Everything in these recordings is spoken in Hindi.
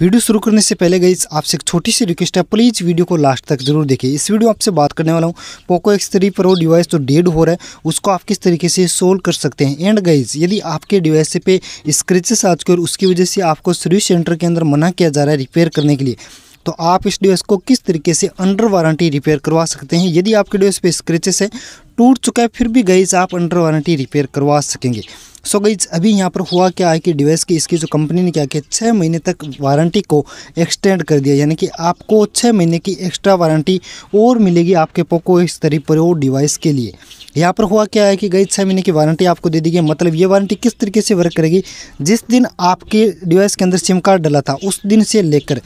वीडियो शुरू करने से पहले गई आपसे एक छोटी सी रिक्वेस्ट है प्लीज़ वीडियो को लास्ट तक जरूर देखिए इस वीडियो आपसे बात करने वाला हूँ Poco X three Pro device तो डेड हो रहा है उसको आप किस तरीके से सोल्व कर सकते हैं एंड गाइज यदि आपके डिवाइस पे स्क्रेचेस आ चुके और उसकी वजह से आपको सर्विस सेंटर के अंदर मना किया जा रहा है रिपेयर करने के लिए तो आप इस डिवाइस को किस तरीके से अंडर वारंटी रिपेयर करवा सकते हैं यदि आपके डिवाइस पे स्क्रेचेस है टूट चुका है फिर भी गईज आप अंडर वारंटी रिपेयर करवा सकेंगे सो गई अभी यहाँ पर हुआ क्या है कि डिवाइस की इसकी जो कंपनी ने क्या किया छः महीने तक वारंटी को एक्सटेंड कर दिया यानी कि आपको छः महीने की एक्स्ट्रा वारंटी और मिलेगी आपके पोको तरी पर प्रो डिवाइस के लिए यहाँ पर हुआ क्या है कि गई छः महीने की वारंटी आपको दे दी गई मतलब ये वारंटी किस तरीके से वर्क करेगी जिस दिन आपके डिवाइस के अंदर सिम कार्ड डला था उस दिन से लेकर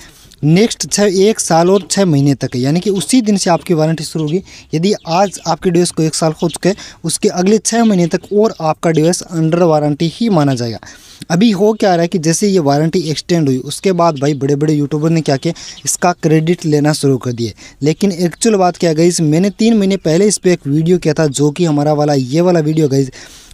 नेक्स्ट छः एक साल और छः महीने तक है यानी कि उसी दिन से आपकी वारंटी शुरू होगी यदि आज आपके डिवाइस को एक साल हो चुके उसके अगले छः महीने तक और आपका डिवाइस अंडर वारंटी ही माना जाएगा अभी हो क्या रहा है कि जैसे ये वारंटी एक्सटेंड हुई उसके बाद भाई बड़े बड़े यूट्यूबर ने क्या किया इसका क्रेडिट लेना शुरू कर दिए लेकिन एक्चुअल बात क्या गई मैंने तीन महीने पहले इस पर एक वीडियो किया था जो कि हमारा वाला ये वाला वीडियो गई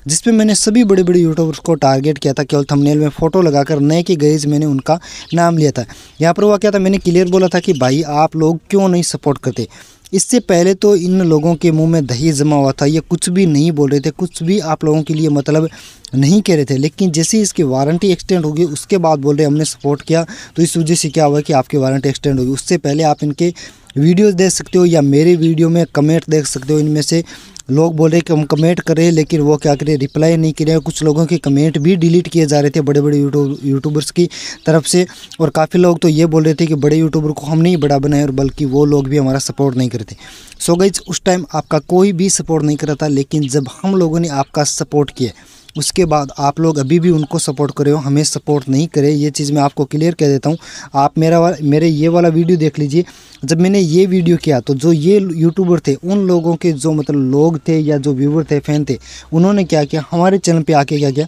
जिसपे मैंने सभी बड़े बड़े यूट्यूबर्स को टारगेट किया था केवल थंबनेल में फ़ोटो लगाकर नए के गईज मैंने उनका नाम लिया था यहाँ पर हुआ क्या था मैंने क्लियर बोला था कि भाई आप लोग क्यों नहीं सपोर्ट करते इससे पहले तो इन लोगों के मुंह में दही जमा हुआ था ये कुछ भी नहीं बोल रहे थे कुछ भी आप लोगों के लिए मतलब नहीं कह रहे थे लेकिन जैसे इसकी वारंटी एक्सटेंड होगी उसके बाद बोल रहे हमने सपोर्ट किया तो इस वजह से क्या हुआ कि आपकी वारंटी एक्सटेंड होगी उससे पहले आप इनके वीडियोस देख सकते हो या मेरे वीडियो में कमेंट देख सकते हो इनमें से लोग बोले कि हम कमेंट करें लेकिन वो क्या करें रिप्लाई नहीं करें कुछ लोगों के कमेंट भी डिलीट किए जा रहे थे बड़े बड़े यूट्यूब यूट्यूबर्स की तरफ से और काफ़ी लोग तो ये बोल रहे थे कि बड़े यूट्यूबर को हम नहीं बड़ा बनाए और बल्कि वो लोग भी हमारा सपोर्ट नहीं करते सो so गई उस टाइम आपका कोई भी सपोर्ट नहीं करा था लेकिन जब हम लोगों ने आपका सपोर्ट किया उसके बाद आप लोग अभी भी उनको सपोर्ट करे हो हमें सपोर्ट नहीं करे ये चीज़ मैं आपको क्लियर कह देता हूँ आप मेरा मेरे ये वाला वीडियो देख लीजिए जब मैंने ये वीडियो किया तो जो ये यूट्यूबर थे उन लोगों के जो मतलब लोग थे या जो व्यूवर थे फैन थे उन्होंने क्या किया हमारे चैनल पर आके क्या किया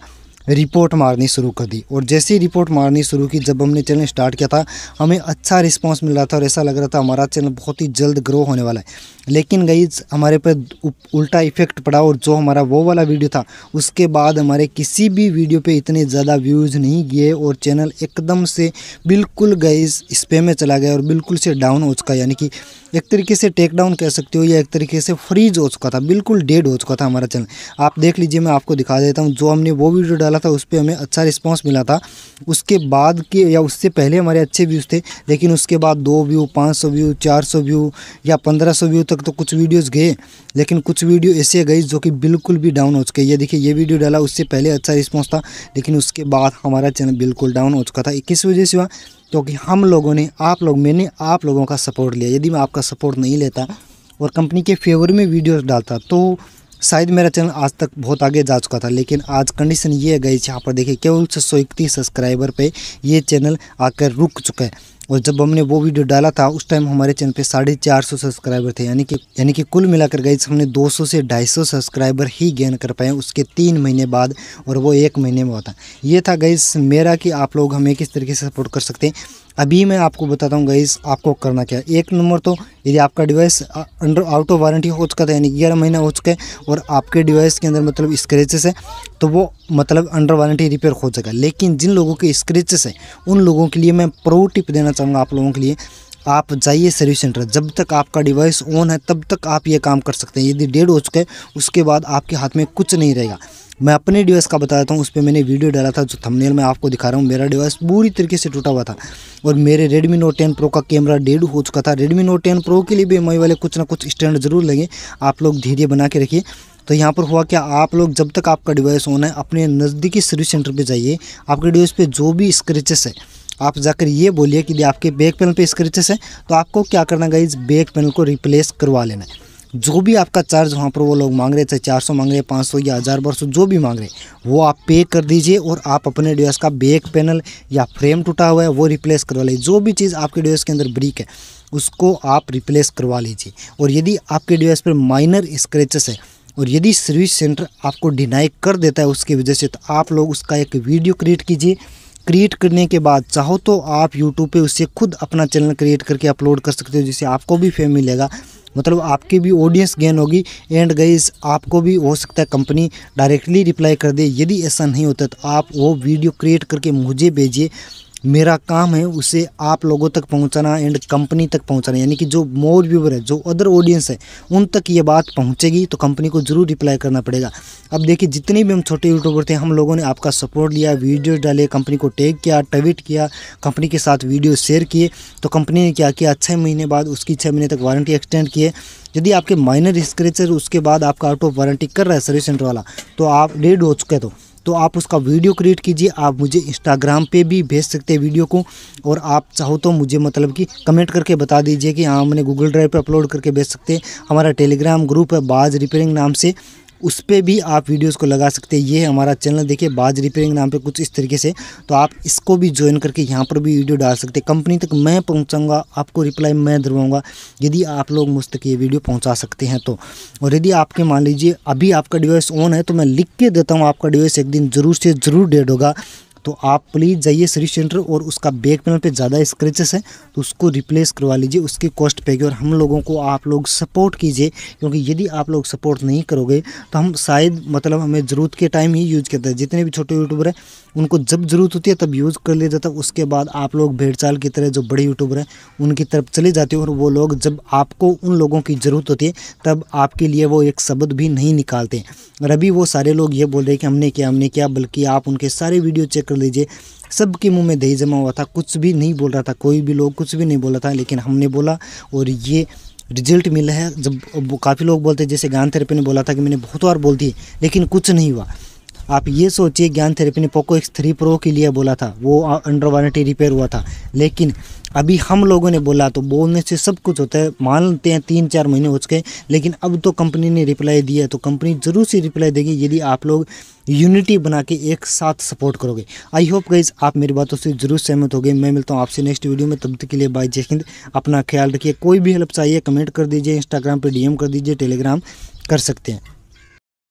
रिपोर्ट मारनी शुरू कर दी और जैसे ही रिपोर्ट मारनी शुरू की जब हमने चैनल स्टार्ट किया था हमें अच्छा रिस्पॉन्स मिल रहा था और ऐसा लग रहा था हमारा चैनल बहुत ही जल्द ग्रो होने वाला है लेकिन गईज हमारे पर उल्टा इफेक्ट पड़ा और जो हमारा वो वाला वीडियो था उसके बाद हमारे किसी भी वीडियो पर इतने ज़्यादा व्यूज़ नहीं गए और चैनल एकदम से बिल्कुल गईज इस पे में चला गया और बिल्कुल से डाउन हो चुका यानी कि एक तरीके से टेक डाउन कह सकते हो या एक तरीके से फ्रीज हो चुका था बिल्कुल डेड हो चुका था हमारा चैनल आप देख लीजिए मैं आपको दिखा देता हूँ जो हमने वो वीडियो डाला था उस पर हमें अच्छा रिस्पॉन्स मिला था उसके बाद के या उससे पहले हमारे अच्छे व्यूज़ थे लेकिन उसके बाद दो व्यू पाँच व्यू चार व्यू या पंद्रह व्यू तक तो कुछ वीडियोज़ गए लेकिन कुछ वीडियो ऐसे गई जो कि बिल्कुल भी डाउन हो चुके ये देखिए ये वीडियो डाला उससे पहले अच्छा रिस्पॉन्स था लेकिन उसके बाद हमारा चैनल बिल्कुल डाउन हो चुका था किस वजह से हुआ क्योंकि हम लोगों ने आप लोग मैंने आप लोगों का सपोर्ट लिया यदि मैं आपका सपोर्ट नहीं लेता और कंपनी के फेवर में वीडियोस डालता तो शायद मेरा चैनल आज तक बहुत आगे जा चुका था लेकिन आज कंडीशन ये है गई यहाँ पर देखिए केवल छः सौ इकतीस सब्सक्राइबर पर ये चैनल आकर रुक चुका है और जब हमने वो वीडियो डाला था उस टाइम हमारे चैनल पे साढ़े चार सौ सब्सक्राइबर थे यानी कि यानी कि कुल मिलाकर गई हमने 200 से 250 सब्सक्राइबर ही गेन कर पाए उसके तीन महीने बाद और वो एक महीने में होता ये था गई मेरा कि आप लोग हमें किस तरीके से सपोर्ट कर सकते हैं अभी मैं आपको बताता हूँ गाइस आपको करना क्या है एक नंबर तो यदि आपका device under out of warranty हो चुका था यानी ग्यारह महीना हो चुका है और आपके डिवाइस के अंदर मतलब स्क्रेचेस है तो वो मतलब अंडर वारंटी रिपेयर हो जाएगा लेकिन जिन लोगों के स्क्रेचेस हैं उन लोगों के लिए मैं प्रो टिप देना चाहूँगा आप लोगों के लिए आप जाइए सर्विस सेंटर जब तक आपका डिवाइस ऑन है तब तक आप ये काम कर सकते हैं यदि डेड हो चुका है उसके बाद आपके हाथ में कुछ नहीं रहेगा मैं अपने डिवाइस का बताता हूँ उस पर मैंने वीडियो डाला था जो थंबनेल में आपको दिखा रहा हूँ मेरा डिवाइस पूरी तरीके से टूटा हुआ था और मेरे रेडमी नोट टेन प्रो का कैमरा डेड हो चुका था रेडमी नोट टेन प्रो के लिए भी एम वाले कुछ ना कुछ स्टैंड ज़रूर लगे आप लोग धीरे बना के रखिए तो यहाँ पर हुआ क्या आप लोग जब तक आपका डिवाइस ऑन है अपने नज़दीकी सर्विस सेंटर पर जाइए आपके डिवाइस पर जो भी स्क्रेचेस है आप जाकर ये बोलिए कि आपके बैक पैनल पे स्क्रेचेस है तो आपको क्या करना गाइज बैक पैनल को रिप्लेस करवा लेना है जो भी आपका चार्ज वहाँ पर वो लोग मांग रहे थे चार सौ मांग रहे पाँच सौ या हज़ार बारह सौ जो भी मांग रहे वो आप पे कर दीजिए और आप अपने डिवाइस का बैक पैनल या फ्रेम टूटा हुआ है वो रिप्लेस करवा लीजिए जो भी चीज़ आपके डिवाइस के अंदर ब्रिक है उसको आप रिप्लेस करवा लीजिए और यदि आपके डिवाइस पर माइनर स्क्रैचेस है और यदि सर्विस सेंटर आपको डिनाई कर देता है उसकी वजह से तो आप लोग उसका एक वीडियो क्रिएट कीजिए क्रिएट करने के बाद चाहो तो आप यूट्यूब पे उससे खुद अपना चैनल क्रिएट करके अपलोड कर सकते हो जिससे आपको भी फेम मिलेगा मतलब आपकी भी ऑडियंस गेन होगी एंड गईस आपको भी हो सकता है कंपनी डायरेक्टली रिप्लाई कर दे यदि ऐसा नहीं होता तो आप वो वीडियो क्रिएट करके मुझे भेजिए मेरा काम है उसे आप लोगों तक पहुंचाना एंड कंपनी तक पहुंचाना यानी कि जो मोर व्यूवर है जो अदर ऑडियंस है उन तक ये बात पहुंचेगी तो कंपनी को ज़रूर रिप्लाई करना पड़ेगा अब देखिए जितने भी हम छोटे यूट्यूबर थे हम लोगों ने आपका सपोर्ट लिया वीडियो डाले कंपनी को टैग किया ट्वीट किया कंपनी के साथ वीडियो शेयर किए तो कंपनी ने क्या किया छः महीने बाद उसकी छः महीने तक वारंटी एक्सटेंड किए यदि आपके माइनर स्क्रेचर उसके बाद आपका आउट ऑफ वारंटी कर रहा है सर्विस सेंटर वाला तो आप डेड हो चुके तो तो आप उसका वीडियो क्रिएट कीजिए आप मुझे इंस्टाग्राम पे भी भेज सकते हैं वीडियो को और आप चाहो तो मुझे मतलब कि कमेंट करके बता दीजिए कि हाँ हमने गूगल ड्राइव पे अपलोड करके भेज सकते हैं हमारा टेलीग्राम ग्रुप है बाज रिपेयरिंग नाम से उस पर भी आप वीडियोस को लगा सकते हैं ये है हमारा चैनल देखिए बाज रिपेयरिंग नाम पे कुछ इस तरीके से तो आप इसको भी ज्वाइन करके यहाँ पर भी वीडियो डाल सकते हैं कंपनी तक मैं पहुँचाऊँगा आपको रिप्लाई मैं दिलवाऊँगा यदि आप लोग मुझ तक ये वीडियो पहुँचा सकते हैं तो और यदि आपके मान लीजिए अभी आपका डिवाइस ऑन है तो मैं लिख के देता हूँ आपका डिवाइस एक दिन ज़रूर से ज़रूर डेड होगा तो आप प्लीज़ जाइए सर्विस सेंटर और उसका बैक पैनल पे ज़्यादा स्क्रेचेस है तो उसको रिप्लेस करवा लीजिए उसकी कॉस्ट पेगी और हम लोगों को आप लोग सपोर्ट कीजिए क्योंकि यदि आप लोग सपोर्ट नहीं करोगे तो हम शायद मतलब हमें ज़रूरत के टाइम ही यूज़ करते हैं जितने भी छोटे यूट्यूबर हैं उनको जब ज़रूरत होती है तब यूज़ कर लिया जाता है उसके बाद आप लोग भेड़चाल की तरह जो बड़े यूट्यूबर हैं उनकी तरफ चले जाते हो और वो लोग जब आपको उन लोगों की ज़रूरत होती है तब आपके लिए वो एक शब्द भी नहीं निकालते और अभी वो सारे लोग ये बोल रहे हैं कि हमने किया हमने किया बल्कि आप उनके सारे वीडियो चेक कर लीजिए सबके मुंह में दही जमा हुआ था कुछ भी नहीं बोल रहा था कोई भी लोग कुछ भी नहीं बोला था लेकिन हमने बोला और ये रिजल्ट मिला है जब काफ़ी लोग बोलते जैसे गान थेरेपी ने बोला था कि मैंने बहुत बार बोल दी लेकिन कुछ नहीं हुआ आप ये सोचिए ज्ञान थेरेपी ने पोको एक्स थ्री प्रो के लिए बोला था वो अंडर वारंटी रिपेयर हुआ था लेकिन अभी हम लोगों ने बोला तो बोलने से सब कुछ होता है मानते हैं तीन चार महीने हो चुके लेकिन अब तो कंपनी ने रिप्लाई दिया तो कंपनी ज़रूर से रिप्लाई देगी यदि आप लोग यूनिटी बना के एक साथ सपोर्ट करोगे आई होप गाइज आप मेरी बातों से जरूर सहमत हो मैं मिलता हूँ आपसे नेक्स्ट वीडियो में तब तक के लिए बाय जय हिंद अपना ख्याल रखिए कोई भी हेल्प चाहिए कमेंट कर दीजिए इंस्टाग्राम पर एम कर दीजिए टेलीग्राम कर सकते हैं